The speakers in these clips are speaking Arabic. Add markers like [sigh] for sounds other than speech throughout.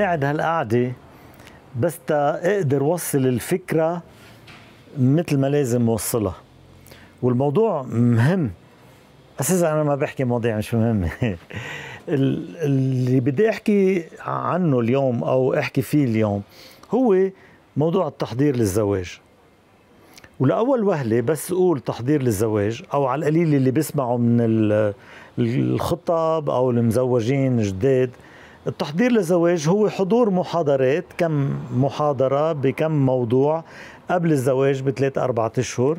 قاعد هالقعده بس تا اقدر وصل الفكره مثل ما لازم وصلها والموضوع مهم اساسا انا ما بحكي مواضيع مش مهمه [laughs] اللي بدي احكي عنه اليوم او احكي فيه اليوم هو موضوع التحضير للزواج ولاول وهله بس اقول تحضير للزواج او على القليل اللي بيسمعوا من الخطب او المزوجين جداد التحضير للزواج هو حضور محاضرات كم محاضرة بكم موضوع قبل الزواج بثلاث أربعة أشهر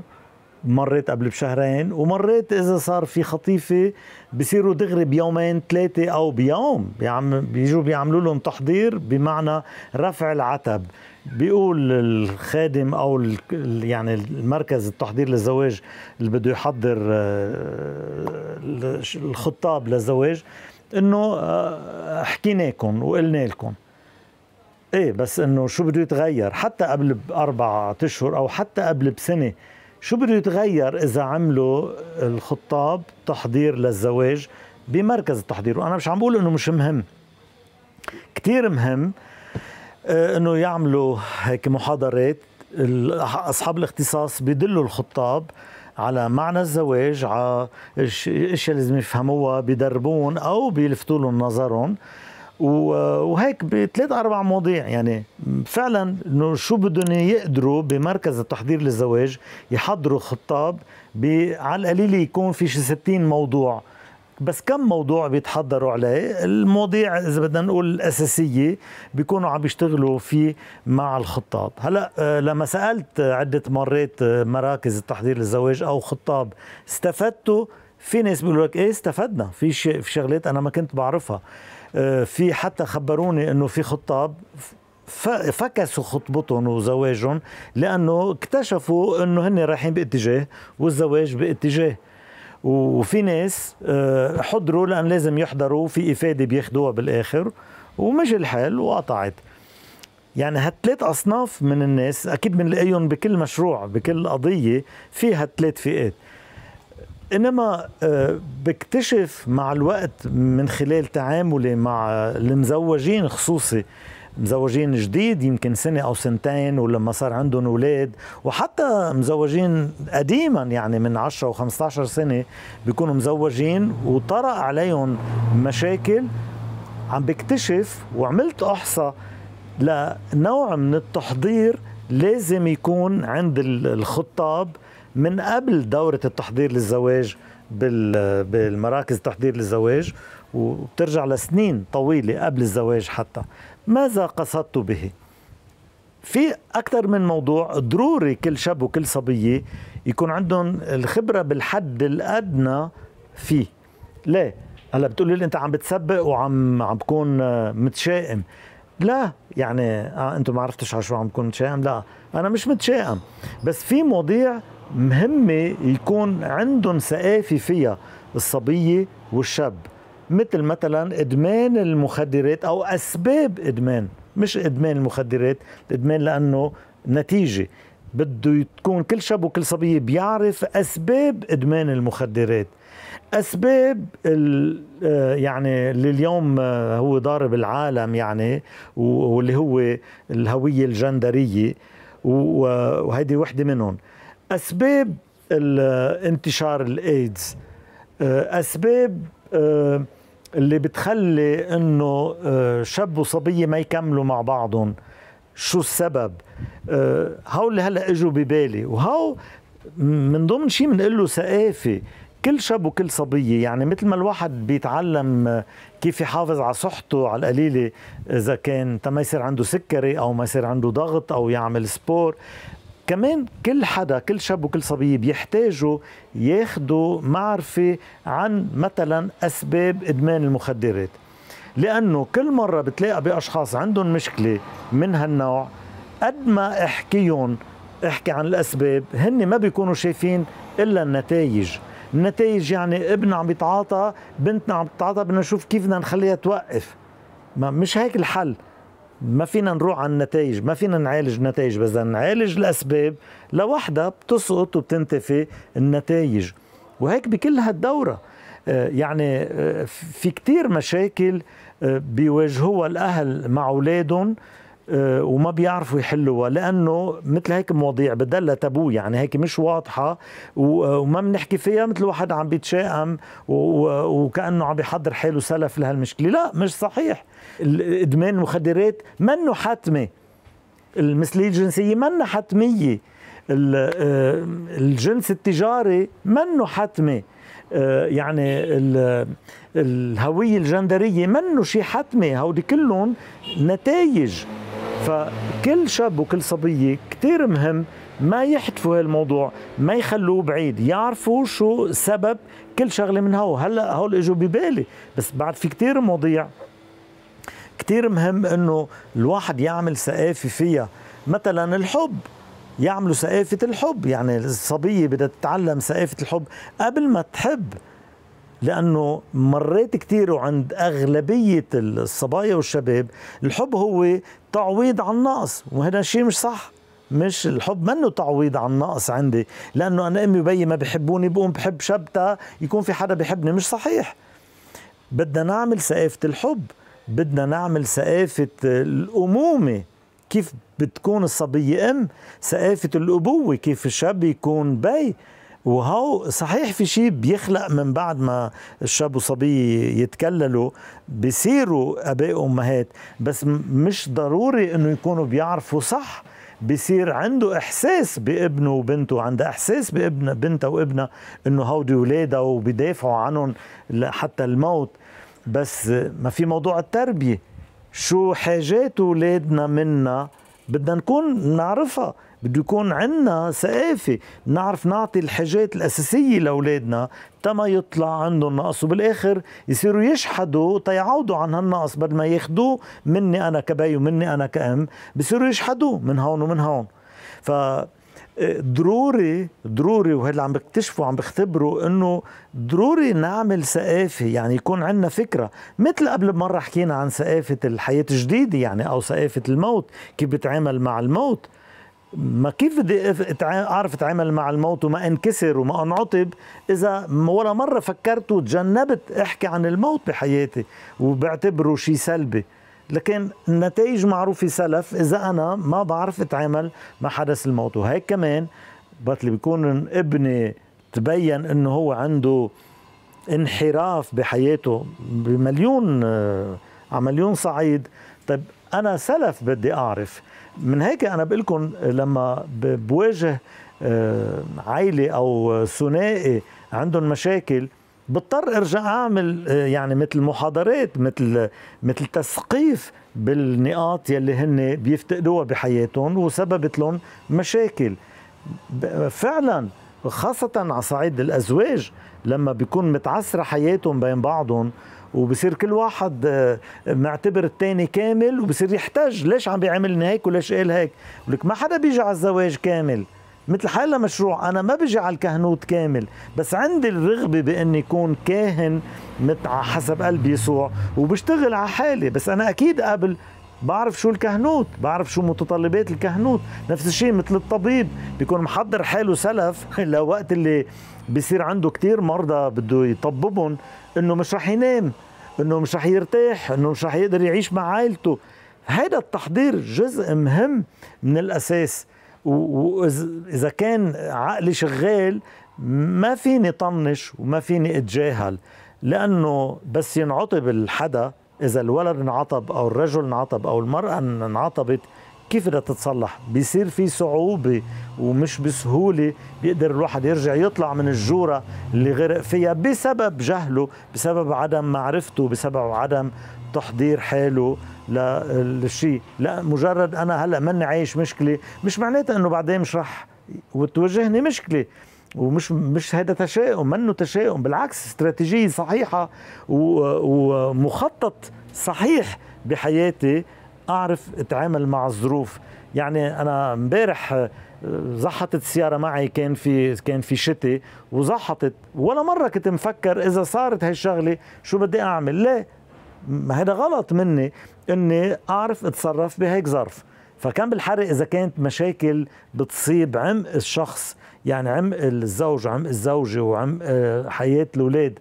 مرات قبل بشهرين ومرات إذا صار في خطيفة بصيروا دغري بيومين ثلاثة أو بيوم بيجوا بيعملوا لهم تحضير بمعنى رفع العتب بيقول الخادم او يعني المركز التحضير للزواج اللي بده يحضر آه، الخطاب للزواج انه آه، حكيناكم وقلنا لكم ايه بس انه شو بده يتغير حتى قبل باربع اشهر او حتى قبل بسنه شو بده يتغير اذا عملوا الخطاب تحضير للزواج بمركز التحضير وانا مش عم بقول انه مش مهم كتير مهم آه، انه يعملوا هيك محاضرات اصحاب الاختصاص بيدلوا الخطاب على معنى الزواج على اشياء لازم يفهموها بدربون او بيلفتوا لهم نظرهم وهيك بثلاث اربع مواضيع يعني فعلا انه شو بدهم يقدروا بمركز التحضير للزواج يحضروا خطاب على القليله يكون في شي 60 موضوع بس كم موضوع بيتحضروا عليه المواضيع اذا بدنا نقول الاساسيه بيكونوا عم بيشتغلوا فيه مع الخطاب هلا آه، لما سالت عده مرات آه، مراكز التحضير للزواج او خطاب استفدتوا في ناس بيقولوا لك ايه استفدنا في في شغلات انا ما كنت بعرفها آه، في حتى خبروني انه في خطاب فكسوا خطبتهم وزواجهم لانه اكتشفوا انه هن رايحين باتجاه والزواج باتجاه وفي ناس آه، حضروا لان لازم يحضروا في افاده بياخدوها بالاخر ومشي الحال وقطعت يعني هالثلاث اصناف من الناس اكيد بنلاقيهم بكل مشروع بكل قضيه فيها ثلاث فئات انما آه، بكتشف مع الوقت من خلال تعاملي مع المزوجين خصوصي مزوجين جديد يمكن سنة أو سنتين ولما صار عندهم أولاد وحتى مزوجين قديما يعني من 10 و 15 سنة بيكونوا مزوجين وطرأ عليهم مشاكل عم بكتشف وعملت احصى لنوع من التحضير لازم يكون عند الخطاب من قبل دورة التحضير للزواج بالمراكز التحضير للزواج وبترجع لسنين طويلة قبل الزواج حتى ماذا قصدت به في أكثر من موضوع ضروري كل شاب وكل صبية يكون عندهم الخبرة بالحد الأدنى فيه ليه؟ هلا بتقولي لي انت عم بتسبق وعم عم بكون آه، متشائم لا يعني آه انتم ما عرفتش على شو عم بكون متشائم لا انا مش متشائم بس في مواضيع مهمه يكون عندهم ثقافه فيها الصبيه والشاب مثل مثلا ادمان المخدرات او اسباب ادمان مش ادمان المخدرات الادمان لانه نتيجه بده تكون كل شاب وكل صبيه بيعرف اسباب ادمان المخدرات اسباب آه، يعني اللي اليوم آه، هو ضارب العالم يعني واللي هو الهويه الجندريه وهيدي وحده منهم اسباب آه، انتشار الايدز اسباب اللي بتخلي انه آه، شاب وصبيه ما يكملوا مع بعضهم شو السبب آه، هاو اللي هلا اجوا ببالي وهو من ضمن شيء بنقول له ثقافه كل شاب وكل صبية يعني مثل ما الواحد بيتعلم آه، كيف يحافظ على صحته على القليلة إذا كان ما يصير عنده سكري أو ما يصير عنده ضغط أو يعمل سبور كمان كل حدا كل شاب وكل صبية بيحتاجوا ياخدوا معرفة عن مثلا أسباب إدمان المخدرات لأنه كل مرة بتلاقى بأشخاص عندهم مشكلة من هالنوع قد ما احكيهم احكي عن الأسباب هن ما بيكونوا شايفين إلا النتائج النتائج يعني ابن عم يتعاطى بنتنا عم تتعاطى بدنا نشوف كيف بدنا نخليها توقف ما مش هيك الحل ما فينا نروح عن النتائج ما فينا نعالج نتائج بس نعالج الأسباب لوحدها بتسقط وبتنتفي النتائج وهيك بكل هالدورة آه، يعني آه، في كتير مشاكل آه، بيواجهوها الأهل مع أولادهم آه، وما بيعرفوا يحلوها لانه مثل هيك مواضيع بدلها تابو يعني هيك مش واضحه آه، وما بنحكي فيها مثل واحد عم بيتشائم وكانه عم بيحضر حاله سلف لهالمشكله لا مش صحيح ادمان المخدرات منه حتمي المثليه الجنسيه منه حتميه آه، الجنس التجاري منه حتمي يعني الهويه الجندريه منه شيء حتمي هودي كلهم نتائج فكل شاب وكل صبية كثير مهم ما يحتفوا هالموضوع ما يخلوه بعيد يعرفوا شو سبب كل شغلة من هو هلأ هول اجوا ببالي بس بعد في كتير مواضيع كتير مهم انه الواحد يعمل ثقافة فيها مثلا الحب يعملوا ثقافة الحب يعني الصبية بدها تتعلم ثقافة الحب قبل ما تحب لانه مريت كثير وعند اغلبيه الصبايا والشباب الحب هو تعويض عن النقص وهذا شيء مش صح مش الحب منه تعويض عن نقص عندي لانه انا امي وبيي ما بحبوني بقوم بحب شبتا يكون في حدا بحبني مش صحيح بدنا نعمل ثقافه الحب بدنا نعمل ثقافه الامومه كيف بتكون الصبيه ام ثقافه الابوه كيف الشاب يكون بي وهو صحيح في شيء بيخلق من بعد ما الشاب وصبي يتكللوا بصيروا اباء وامهات بس مش ضروري انه يكونوا بيعرفوا صح بصير عنده احساس بابنه وبنته عنده احساس بابن بنته وابنه انه هودي ولاده وبيدافعوا عنهم حتى الموت بس ما في موضوع التربيه شو حاجات اولادنا منا بدنا نكون نعرفها بده يكون عندنا ثقافة نعرف نعطي الحاجات الأساسية لأولادنا تما يطلع عندهم نقص وبالآخر يصيروا يشحدوا تيعودوا عن هالنقص بدل ما ياخدوه مني أنا كبي ومني أنا كأم بصيروا يشحدوه من هون ومن هون ف ضروري ضروري وهذا اللي عم بكتشفه عم بختبره انه ضروري نعمل ثقافه يعني يكون عندنا فكره مثل قبل مره حكينا عن ثقافه الحياه الجديده يعني او ثقافه الموت كيف بتعامل مع الموت ما كيف بدي اعرف اتعامل مع الموت وما انكسر وما انعطب اذا ولا مره فكرت وتجنبت احكي عن الموت بحياتي وبعتبره شيء سلبي لكن النتائج معروفه سلف اذا انا ما بعرف اتعامل مع حدث الموت وهيك كمان بطل بيكون ابني تبين انه هو عنده انحراف بحياته بمليون آه، على مليون صعيد طيب انا سلف بدي اعرف من هيك انا بقول لكم لما بواجه آه، عائله او ثنائي عندهم مشاكل بضطر ارجع اعمل آه، يعني مثل محاضرات مثل مثل تثقيف بالنقاط يلي هن بيفتقدوها بحياتهم وسببت لهم مشاكل فعلا خاصة على صعيد الأزواج لما بيكون متعسرة حياتهم بين بعضهم وبصير كل واحد آه، معتبر الثاني كامل وبصير يحتاج ليش عم بيعملني هيك وليش قال هيك ولك ما حدا بيجي على الزواج كامل مثل حالة مشروع انا ما بجي على الكهنوت كامل بس عندي الرغبه باني يكون كاهن حسب قلب يسوع وبشتغل على حالي بس انا اكيد قبل بعرف شو الكهنوت بعرف شو متطلبات الكهنوت نفس الشيء مثل الطبيب بيكون محضر حاله سلف [laughs] لوقت اللي بيصير عنده كتير مرضى بده يطببهم انه مش رح ينام انه مش رح يرتاح انه مش رح يقدر يعيش مع عائلته هذا التحضير جزء مهم من الاساس واذا كان عقلي شغال ما فيني طنش وما فيني اتجاهل لانه بس ينعطب الحدا اذا الولد انعطب او الرجل انعطب او المراه انعطبت كيف بدها تتصلح بيصير في صعوبة ومش بسهولة بيقدر الواحد يرجع يطلع من الجورة اللي غرق فيها بسبب جهله بسبب عدم معرفته بسبب عدم تحضير حاله للشيء لا مجرد انا هلا ماني عايش مشكله مش معناتها انه بعدين مش رح وتواجهني مشكله ومش مش هذا تشاؤم منه تشاؤم بالعكس استراتيجيه صحيحه ومخطط صحيح بحياتي اعرف اتعامل مع الظروف يعني انا امبارح آه، زحطت السياره معي كان في كان في شتي وزحطت ولا مره كنت مفكر اذا صارت هالشغله شو بدي اعمل لا ما هذا غلط مني اني اعرف اتصرف بهيك ظرف فكان بالحرق اذا كانت مشاكل بتصيب عمق الشخص يعني عمق الزوج وعمق الزوجه وعمق آه، حياه الاولاد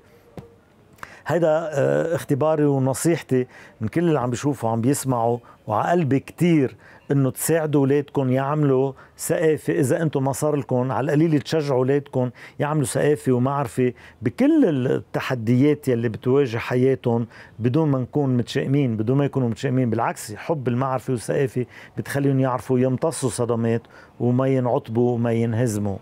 هيدا آه، اختباري ونصيحتي من كل اللي عم بيشوفوا وعم بيسمعوا وعلى قلبي كثير انه تساعدوا اولادكم يعملوا ثقافه اذا انتم ما صار لكم على القليل تشجعوا اولادكم يعملوا ثقافه ومعرفه بكل التحديات يلي بتواجه حياتهم بدون ما نكون متشائمين بدون ما يكونوا متشائمين بالعكس حب المعرفه والثقافه بتخليهم يعرفوا يمتصوا صدمات وما ينعطبوا وما ينهزموا